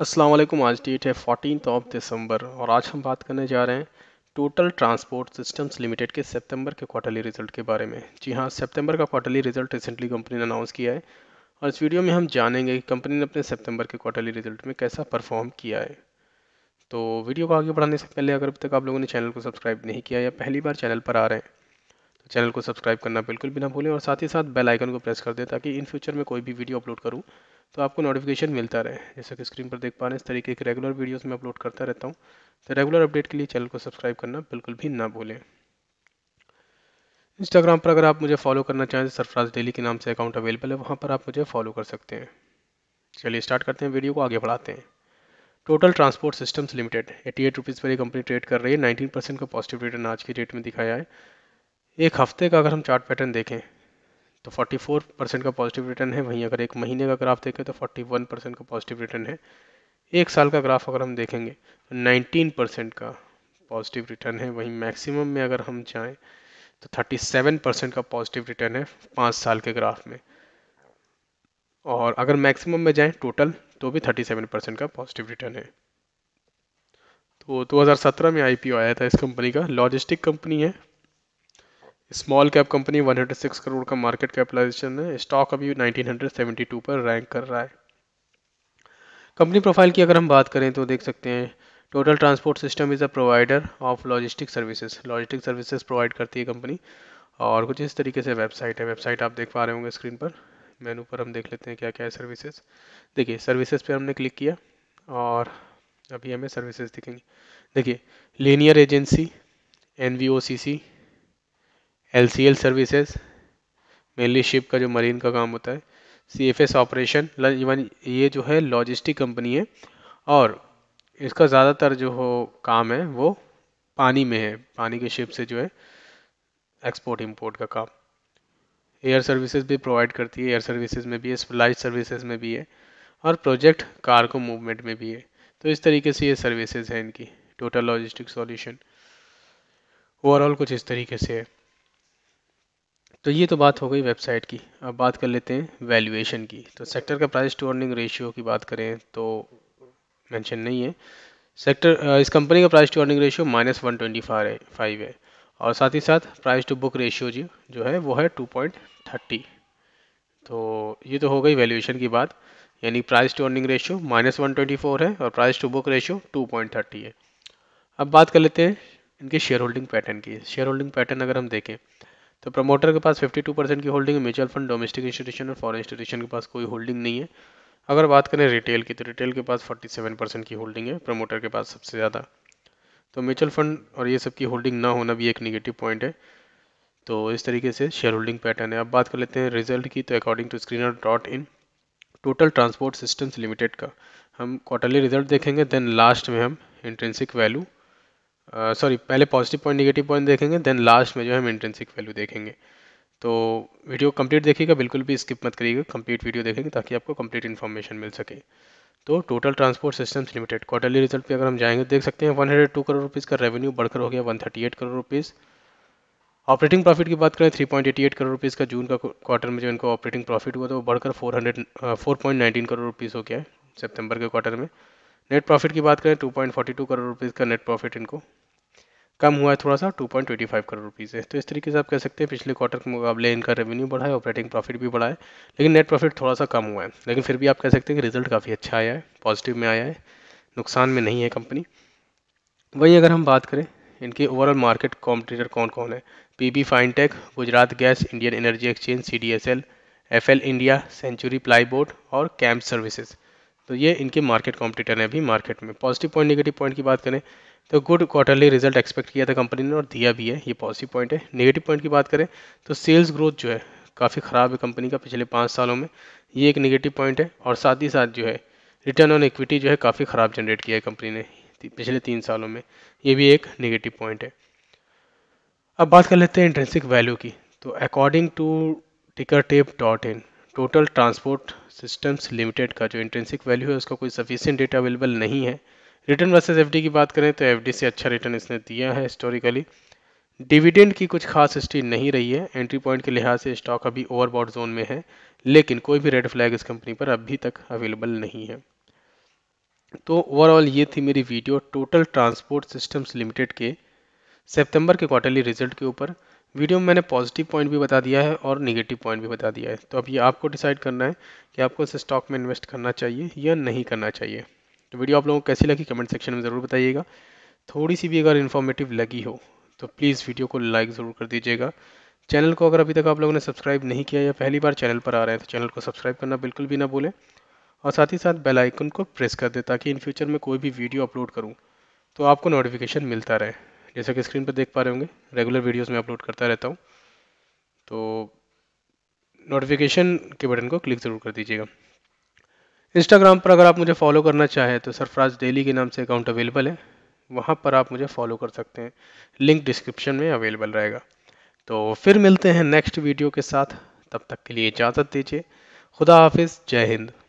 असलम आज डेट है fourteen of December और आज हम बात करने जा रहे हैं टोटल ट्रांसपोर्ट सिस्टम्स लिमिटेड के सितंबर के क्वार्टरली रिजल्ट के बारे में जी हाँ सितंबर का क्वार्टरली रिजल्ट रिसेंटली कंपनी ने अनाउंस किया है और इस वीडियो में हम जानेंगे कि कंपनी ने अपने सितंबर के क्वार्टरली रिजल्ट में कैसा परफॉर्म किया है तो वीडियो को आगे बढ़ाने से पहले अगर अब तक आप लोगों ने चैनल को सब्सक्राइब नहीं किया या पहली बार चैनल पर आ रहे हैं चैनल को सब्सक्राइब करना बिल्कुल भी ना भूलें और साथ ही साथ बेल आइकन को प्रेस कर दें ताकि इन फ्यूचर में कोई भी वीडियो अपलोड करूँ तो आपको नोटिफिकेशन मिलता रहे जैसा कि स्क्रीन पर देख पा रहे हैं इस तरीके के रेगुलर वीडियोस में अपलोड करता रहता हूँ तो रेगुलर अपडेट के लिए चैनल को सब्सक्राइब करना बिल्कुल भी ना भूलें इंस्टाग्राम पर अगर आप मुझे फॉलो करना चाहें तो सरफराज डेली के नाम से अकाउंट अवेलेबल है वहाँ पर आप मुझे फॉलो कर सकते हैं चलिए स्टार्ट करते हैं वीडियो को आगे बढ़ाते हैं Total Transport Systems Limited eighty eight rupees पर ये कंपनी ट्रेड कर रही है नाइनटीन परसेंट का पॉजिटिव रिटर्न आज की डेट में दिखाया है एक हफ्ते का अगर हम चार्ट पैटर्न देखें तो 44 परसेंट का पॉजिटिव रिटर्न है वहीं अगर एक महीने का ग्राफ देखें तो 41 परसेंट का पॉजिटिव रिटर्न है एक साल का ग्राफ अगर हम देखेंगे तो 19 परसेंट का पॉजिटिव रिटर्न है वहीं मैक्सिमम में अगर हम जाएं तो 37 परसेंट का पॉजिटिव रिटर्न है पाँच साल के ग्राफ में और अगर मैक्सिमम में जाएं टोटल तो भी 37 परसेंट का पॉजिटिव रिटर्न है तो 2017 में आईपीओ आया था इस कंपनी का लॉजिस्टिक कंपनी है स्मॉल कैप कंपनी 106 करोड़ का मार्केट कैपिटलाइजेशन है स्टॉक अभी 1972 पर रैंक कर रहा है कंपनी प्रोफाइल की अगर हम बात करें तो देख सकते हैं Total Transport System is a provider of logistic services logistic services provide करती है कंपनी और कुछ इस तरीके से वेबसाइट है वेबसाइट आप देख पा रहे होंगे स्क्रीन पर मेनू पर हम देख लेते हैं क्या क्या है सर्विसेज देखिए सर्विसेज पे हमने क्लिक किया और अभी हमें सर्विसेज दिखेंगी देखिए linear agency N V O C C L C L services mainly ship का जो मरीन का काम होता है C F S operation even ये जो है लॉजिस्टिक कंपनी है और इसका ज़्यादातर जो हो काम है वो पानी में है पानी के शिप से जो है एक्सपोर्ट इम्पोर्ट का काम एयर सर्विसेज भी प्रोवाइड करती है एयर सर्विसेज में भी है सप्लाई सर्विसेज में भी है और प्रोजेक्ट को मूवमेंट में भी है तो इस तरीके से ये सर्विसेज हैं इनकी टोटल लॉजिस्टिक सॉल्यूशन ओवरऑल कुछ इस तरीके से है तो ये तो बात हो गई वेबसाइट की अब बात कर लेते हैं वैल्यूएशन की तो सेक्टर का प्राइस टू अर्निंग रेशियो की बात करें तो मेंशन नहीं है सेक्टर इस कंपनी का price to earning ratio minus one twenty five है और साथ ही साथ प्राइस टू बुक रेशियो जी जो है वो है टू पॉइंट थर्टी तो ये तो हो गई वैल्यूएशन की बात यानी price to earning ratio minus one twenty four है और price to book ratio two point thirty है अब बात कर लेते हैं इनके शेयर होल्डिंग पैटर्न की शेयर होल्डिंग पैटर्न अगर हम देखें तो प्रमोटर के पास 52 परसेंट की होल्डिंग है म्यूचुअल फंड डोमेस्टिक इंस्टीट्यूशन और फॉरेन इंस्टीट्यूशन के पास कोई होल्डिंग नहीं है अगर बात करें रिटेल की तो रिटेल के पास 47 परसेंट की होल्डिंग है प्रमोटर के पास सबसे ज़्यादा तो म्यूचुअल फंड और ये सब की होल्डिंग ना होना भी एक निगेटिव पॉइंट है तो इस तरीके से शेयर होल्डिंग पैटर्न है अब बात कर लेते हैं रिजल्ट की तो according to screener dot in Total Transport Systems Limited का हम क्वार्टरली रिजल्ट देखेंगे देन लास्ट में हम इंट्रेंसिक वैल्यू सॉरी uh, पहले पॉजिटिव पॉइंट निगेटिव पॉइंट देखेंगे देन लास्ट में जो है हम इंट्रेंसिक वैल्यू देखेंगे तो वीडियो कंप्लीट देखिएगा बिल्कुल भी स्किप मत करिएगा कंप्लीट वीडियो देखेंगे ताकि आपको कंप्लीट इन्फॉर्मेशन मिल सके तो Total Transport Systems Limited quarterly result पे अगर हम जाएंगे तो देख सकते हैं वन करोड़ रुपीज़ का रेवेन्यू बढ़कर हो गया one crore rupees operating profit की बात करें 3.88 करोड़ रुपीज़ का जून का क्वार्टर में जो इनको ऑपरेटिंग प्रॉफिट हुआ तो वो बढ़कर 400 4.19 करोड़ रुपीज़ हो गया है सितंबर के क्वार्टर में नेट प्रॉफिट की बात करें 2.42 करोड़ रुपीज़ का नेट प्रॉफिट इनको कम हुआ है थोड़ा सा 2.25 करोड़ रुपीज़ है तो इस तरीके से आप कह सकते हैं पिछले क्वार्टर के मुकाबले इनका रेवेन्यू बढ़ा है ऑपरेटिंग प्रॉफिट भी बढ़ा है लेकिन नेट प्रॉफिट थोड़ा सा कम हुआ है लेकिन फिर भी आप कह सकते हैं कि रिजल्ट काफ़ी अच्छा आया है पॉजिटिव में आया है नुकसान में नहीं है कंपनी वहीं अगर हम बात करें इनके ओवरऑल मार्केट कॉम्पिटिटर कौन कौन है PB Fintech Gujarat Gas Indian Energy Exchange F FL India Century Plyboard और कैम्प सर्विसेज तो ये इनके मार्केट कॉम्पिटिटर हैं अभी मार्केट में पॉजिटिव पॉइंट निगेटिव पॉइंट की बात करें तो गुड क्वार्टरली रिजल्ट एक्सपेक्ट किया था कंपनी ने और दिया भी है ये पॉजिटिव पॉइंट है नेगेटिव पॉइंट की बात करें तो सेल्स ग्रोथ जो है काफ़ी ख़राब है कंपनी का पिछले पाँच सालों में ये एक नेगेटिव पॉइंट है और साथ ही साथ जो है रिटर्न ऑन इक्विटी जो है काफ़ी ख़राब जनरेट किया है कंपनी ने पिछले तीन सालों में ये भी एक नेगेटिव पॉइंट है अब बात कर लेते हैं इंट्रेंसिक वैल्यू की तो according to Ticker Tape dot in Total Transport Systems Limited का जो इंट्रेंसिक वैल्यू है उसका कोई सफिशियंट डेटा अवेलेबल नहीं है रिटर्न वर्सेज एफ की बात करें तो एफ से अच्छा रिटर्न इसने दिया है हिस्टोरिकली डिविडेंड की कुछ खास हिस्ट्री नहीं रही है एंट्री पॉइंट के लिहाज से स्टॉक अभी ओवरबॉड जोन में है लेकिन कोई भी रेड फ्लैग इस कंपनी पर अभी तक अवेलेबल नहीं है तो ओवरऑल ये थी मेरी video Total Transport Systems Limited के सितंबर के क्वार्टरली रिजल्ट के ऊपर वीडियो में मैंने पॉजिटिव पॉइंट भी बता दिया है और निगेटिव पॉइंट भी बता दिया है तो अब ये आपको डिसाइड करना है कि आपको इस स्टॉक में इन्वेस्ट करना चाहिए या नहीं करना चाहिए तो वीडियो आप लोगों को कैसी लगी कमेंट सेक्शन में ज़रूर बताइएगा थोड़ी सी भी अगर इन्फॉर्मेटिव लगी हो तो प्लीज़ वीडियो को लाइक ज़रूर कर दीजिएगा चैनल को अगर अभी तक आप लोगों ने सब्सक्राइब नहीं किया या पहली बार चैनल पर आ रहे हैं तो चैनल को सब्सक्राइब करना बिल्कुल भी ना भूलें और साथ ही साथ बेल आइकन को प्रेस कर दें ताकि इन फ्यूचर में कोई भी वीडियो अपलोड करूँ तो आपको नोटिफिकेशन मिलता रहे जैसा कि स्क्रीन पर देख पा रहे होंगे रेगुलर वीडियोज़ में अपलोड करता रहता हूँ तो नोटिफिकेशन के बटन को क्लिक ज़रूर कर दीजिएगा इंस्टाग्राम पर अगर आप मुझे फॉलो करना चाहें तो सरफराज डेली के नाम से अकाउंट अवेलेबल है वहाँ पर आप मुझे फॉलो कर सकते हैं लिंक डिस्क्रिप्शन में अवेलेबल रहेगा तो फिर मिलते हैं नेक्स्ट वीडियो के साथ तब तक के लिए इजाज़त दीजिए खुदा हाफिज़ जय हिंद